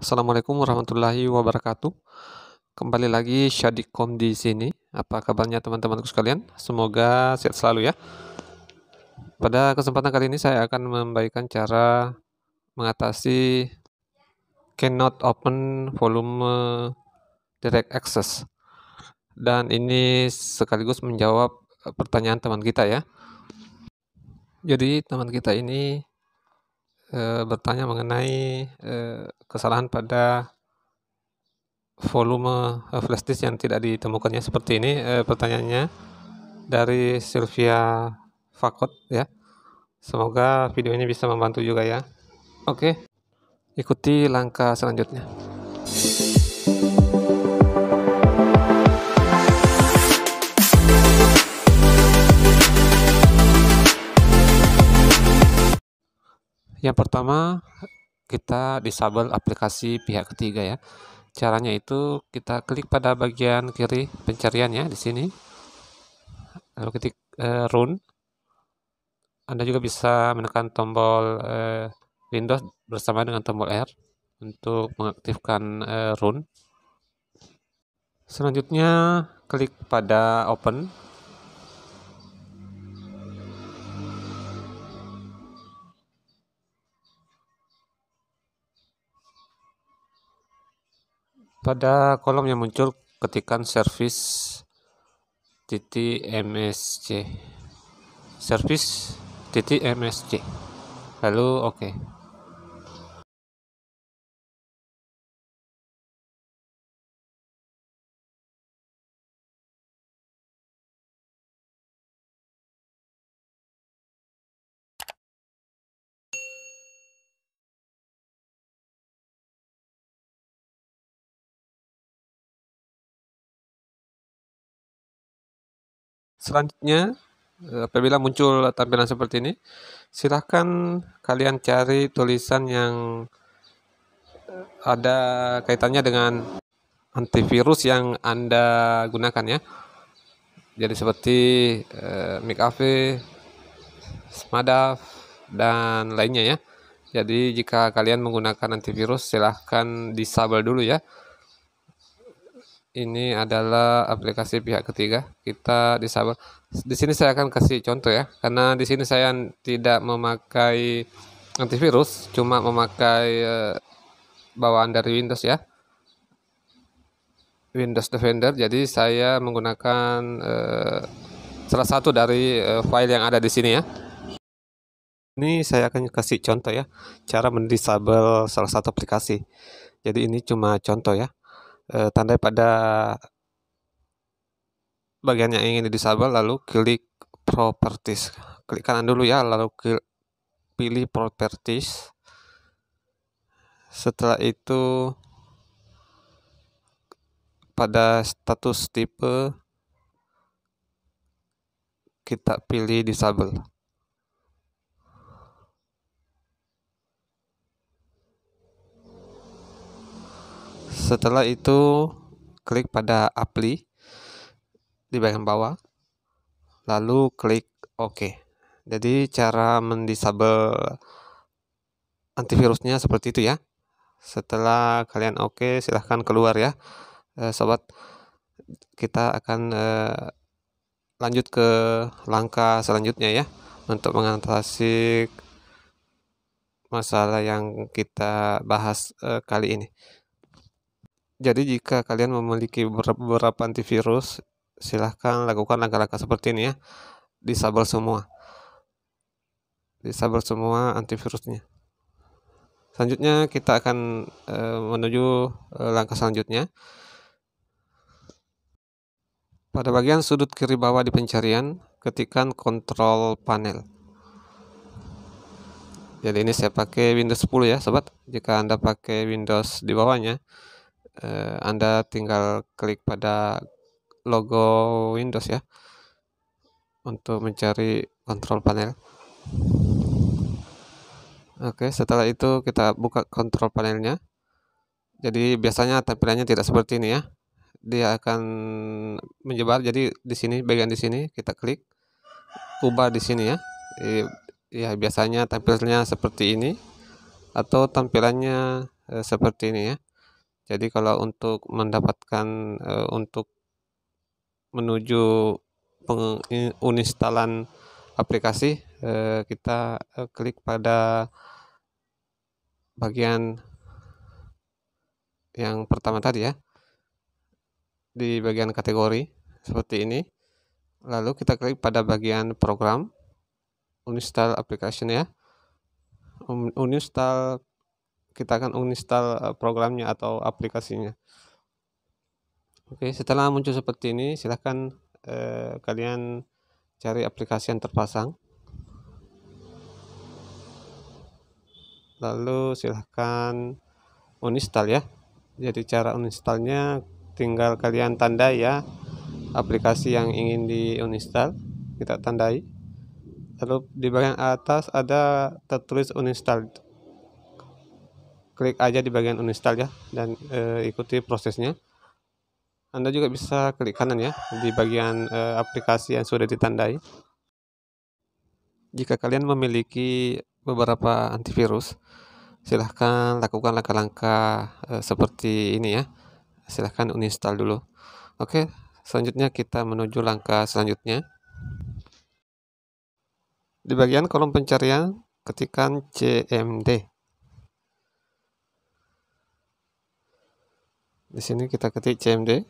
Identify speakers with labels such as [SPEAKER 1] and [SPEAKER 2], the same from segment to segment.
[SPEAKER 1] Assalamualaikum warahmatullahi wabarakatuh. Kembali lagi Syadikom di sini. Apa kabarnya teman-temanku sekalian? Semoga sehat selalu ya. Pada kesempatan kali ini saya akan membaikan cara mengatasi cannot open volume direct access. Dan ini sekaligus menjawab pertanyaan teman kita ya. Jadi teman kita ini Eh, bertanya mengenai eh, kesalahan pada volume e, flash disk yang tidak ditemukannya seperti ini pertanyaannya dari Sylvia Fakot ya. Semoga video ini bisa membantu juga ya. Oke. Ikuti langkah selanjutnya. Yang pertama, kita disable aplikasi pihak ketiga ya. Caranya itu kita klik pada bagian kiri pencarian ya di sini. Lalu ketik eh, run. Anda juga bisa menekan tombol eh, Windows bersama dengan tombol R untuk mengaktifkan eh, run. Selanjutnya klik pada open Pada kolom yang muncul ketikan service titik msc service
[SPEAKER 2] titik msc lalu oke okay. Selanjutnya, eh, apabila muncul tampilan seperti
[SPEAKER 1] ini, silahkan kalian cari tulisan yang eh, ada kaitannya dengan antivirus yang Anda gunakan ya. Jadi seperti eh, McAfee, Smadaf, dan lainnya ya. Jadi jika kalian menggunakan antivirus silahkan disable dulu ya ini adalah aplikasi pihak ketiga. Kita disable. Di sini saya akan kasih contoh ya, karena di sini saya tidak memakai antivirus, cuma memakai eh, bawaan dari Windows ya. Windows Defender. Jadi saya menggunakan eh, salah satu dari eh, file yang ada di sini ya. Ini saya akan kasih contoh ya, cara mendisable salah satu aplikasi. Jadi ini cuma contoh ya eh, tandai pada bagian yang ingin di disable lalu klik properties klik kanan dulu ya lalu klik, pilih properties setelah itu pada status tipe kita pilih disable Setelah itu klik pada apply di bagian bawah. Lalu klik OK. Jadi cara mendisable antivirusnya seperti itu ya. Setelah kalian OK, silahkan keluar ya. Eh, sobat, kita akan eh, lanjut ke langkah selanjutnya ya untuk mengatasi masalah yang kita bahas eh, kali ini. Jadi jika kalian memiliki beberapa antivirus, silahkan lakukan langkah-langkah seperti ini ya. Disable semua. Disable semua antivirusnya. Selanjutnya kita akan e, menuju e, langkah selanjutnya. Pada bagian sudut kiri bawah di pencarian, ketikkan Control panel. Jadi ini saya pakai Windows 10 ya sobat. Jika Anda pakai Windows di bawahnya, eh, Anda tinggal klik pada logo Windows ya untuk mencari kontrol panel. Oke, setelah itu kita buka kontrol panelnya. Jadi biasanya tampilannya tidak seperti ini ya. Dia akan menyebar. Jadi di sini bagian di sini kita klik ubah di sini ya. Ya biasanya tampilannya seperti ini atau tampilannya eh, seperti ini ya. Jadi kalau untuk mendapatkan uh, untuk menuju penginstalan aplikasi eh, kita eh, klik pada bagian yang pertama tadi ya di bagian kategori seperti ini lalu kita klik pada bagian program uninstall application ya um, uninstall kita akan uninstall eh, programnya atau aplikasinya oke setelah muncul seperti ini silahkan eh, kalian cari aplikasi yang terpasang lalu silahkan uninstall ya jadi cara uninstallnya tinggal kalian tandai ya aplikasi yang ingin di uninstall kita tandai lalu di bagian atas ada tertulis uninstall klik aja di bagian uninstall ya dan e, ikuti prosesnya Anda juga bisa klik kanan ya di bagian e, aplikasi yang sudah ditandai jika kalian memiliki beberapa antivirus silahkan lakukan langkah-langkah e, seperti ini ya silahkan uninstall dulu oke selanjutnya kita menuju langkah selanjutnya di bagian kolom pencarian, ketikan CMD. Di sini kita ketik CMD.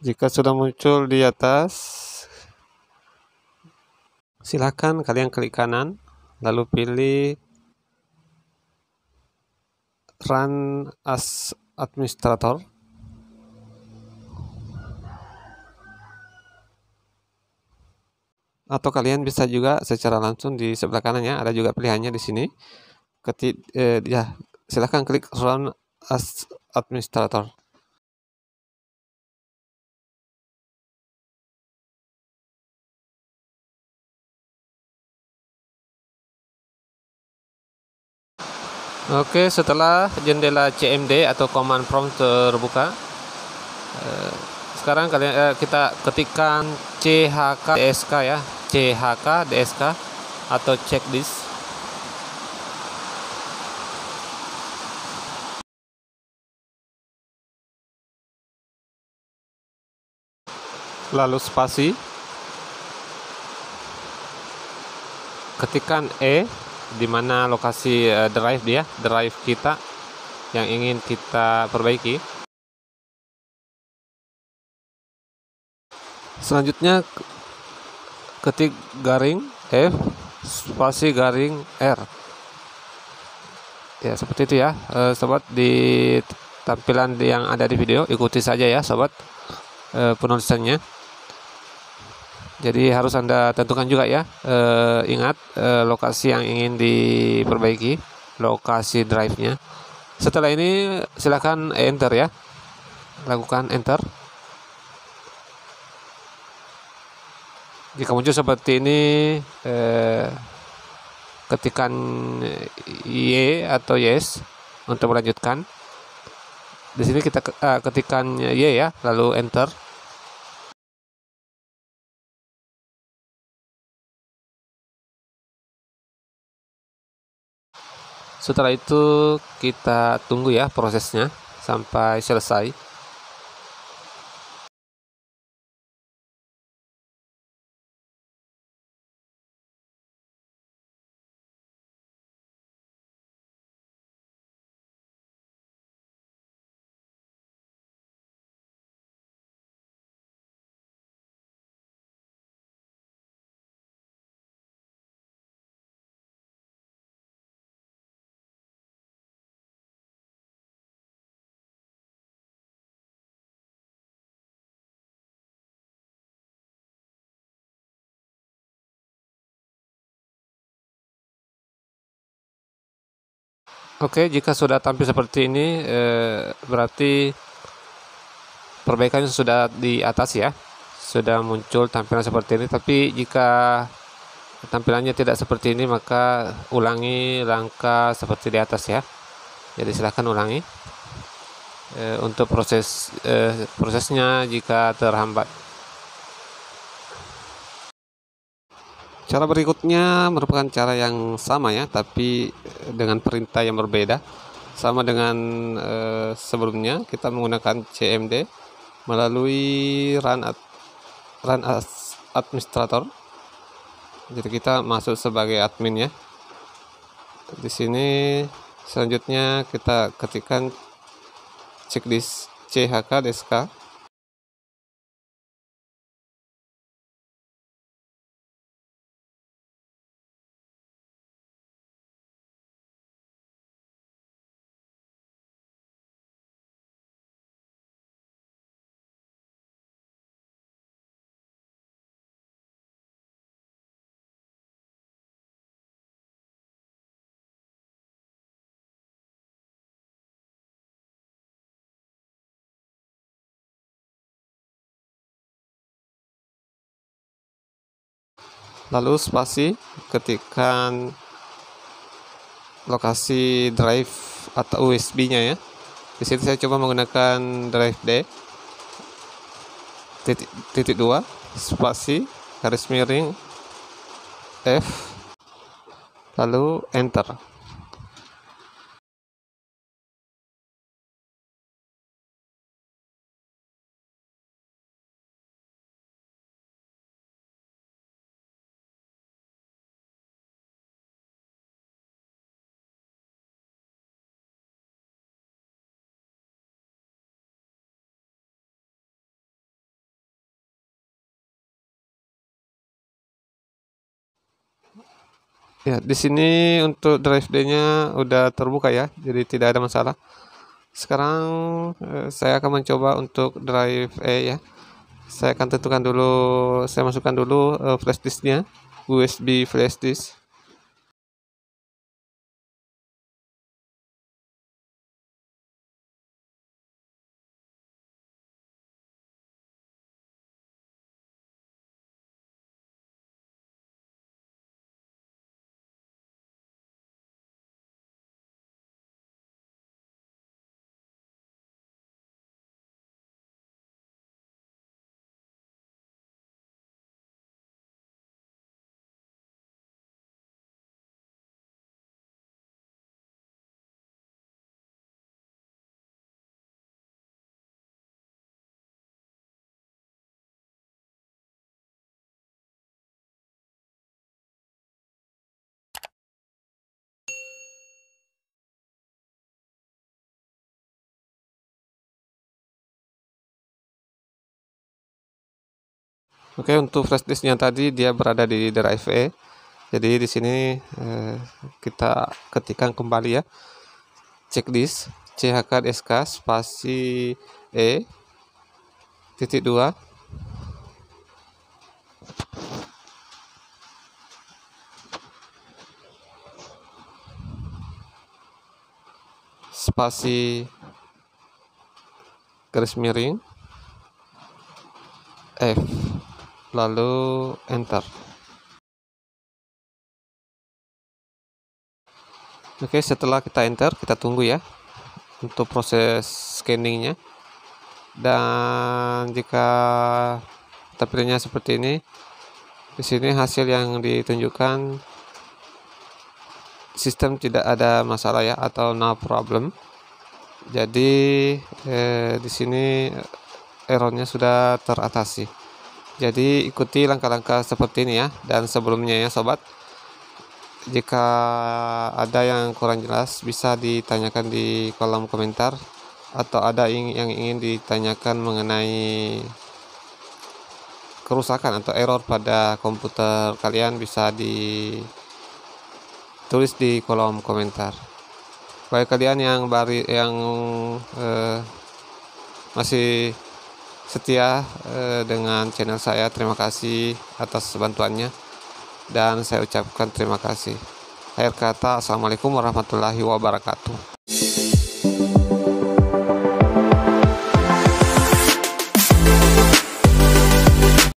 [SPEAKER 1] Jika sudah muncul di atas, silahkan kalian klik kanan, lalu pilih Run as Administrator. atau kalian bisa juga secara langsung di sebelah kanannya ada juga pilihannya di sini
[SPEAKER 2] ketik eh, ya silahkan klik run as administrator Oke, setelah jendela CMD atau command prompt
[SPEAKER 1] terbuka, eh, sekarang kalian eh, kita ketikkan CHK DSK ya, CHK DSK atau checklist
[SPEAKER 2] lalu spasi
[SPEAKER 1] ketikan E di mana lokasi e, drive dia, drive kita yang ingin kita perbaiki.
[SPEAKER 2] Selanjutnya ketik garing F spasi garing R.
[SPEAKER 1] Ya, seperti itu ya. E, sobat di tampilan yang ada di video ikuti saja ya, sobat e, penulisannya. Jadi harus Anda tentukan juga ya. E, ingat e, lokasi yang ingin diperbaiki, lokasi drive-nya. Setelah ini silakan enter ya. Lakukan enter. Jika muncul seperti ini e, ketikan Y atau yes untuk melanjutkan. Di sini kita
[SPEAKER 2] ketikan Y ya, lalu enter. Setelah itu kita tunggu ya prosesnya sampai selesai. Oke, jika sudah tampil seperti ini eh, berarti
[SPEAKER 1] perbaikannya sudah di atas ya. Sudah muncul tampilan seperti ini, tapi jika tampilannya tidak seperti ini maka ulangi langkah seperti di atas ya. Jadi silahkan ulangi. Eh, untuk proses eh, prosesnya jika terhambat Cara berikutnya merupakan cara yang sama ya, tapi eh, dengan perintah yang berbeda. Sama dengan eh, sebelumnya, kita menggunakan CMD melalui run ad, run as administrator. Jadi kita masuk sebagai admin ya.
[SPEAKER 2] Di sini selanjutnya kita ketikkan checklist CHK DSK lalu spasi ketikan
[SPEAKER 1] lokasi drive atau USB-nya ya. Di sini saya coba menggunakan drive D titik titik dua spasi
[SPEAKER 2] garis miring F lalu enter. Ya, di sini untuk
[SPEAKER 1] drive day nya udah terbuka ya, jadi tidak ada masalah. Sekarang eh, saya akan mencoba untuk drive E ya. Saya akan tentukan dulu, saya masukkan
[SPEAKER 2] dulu flash eh, flash disknya, USB flash disk. Oke, untuk flash disknya tadi dia berada di drive A. Jadi di sini eh, kita
[SPEAKER 1] ketikkan kembali ya. Check disk CHKDSK spasi E titik 2 spasi
[SPEAKER 2] garis miring F lalu enter
[SPEAKER 1] oke setelah kita enter kita tunggu ya untuk proses scanningnya dan jika tampilannya seperti ini di sini hasil yang ditunjukkan sistem tidak ada masalah ya atau no problem jadi eh, di sini errornya sudah teratasi jadi ikuti langkah-langkah seperti ini ya dan sebelumnya ya sobat. Jika ada yang kurang jelas bisa ditanyakan di kolom komentar atau ada yang ingin ditanyakan mengenai kerusakan atau error pada komputer kalian bisa ditulis di kolom komentar. baik kalian yang bari yang eh, masih setia uh, dengan channel saya. Terima kasih atas bantuannya dan saya ucapkan terima kasih. Akhir kata, Assalamualaikum warahmatullahi wabarakatuh.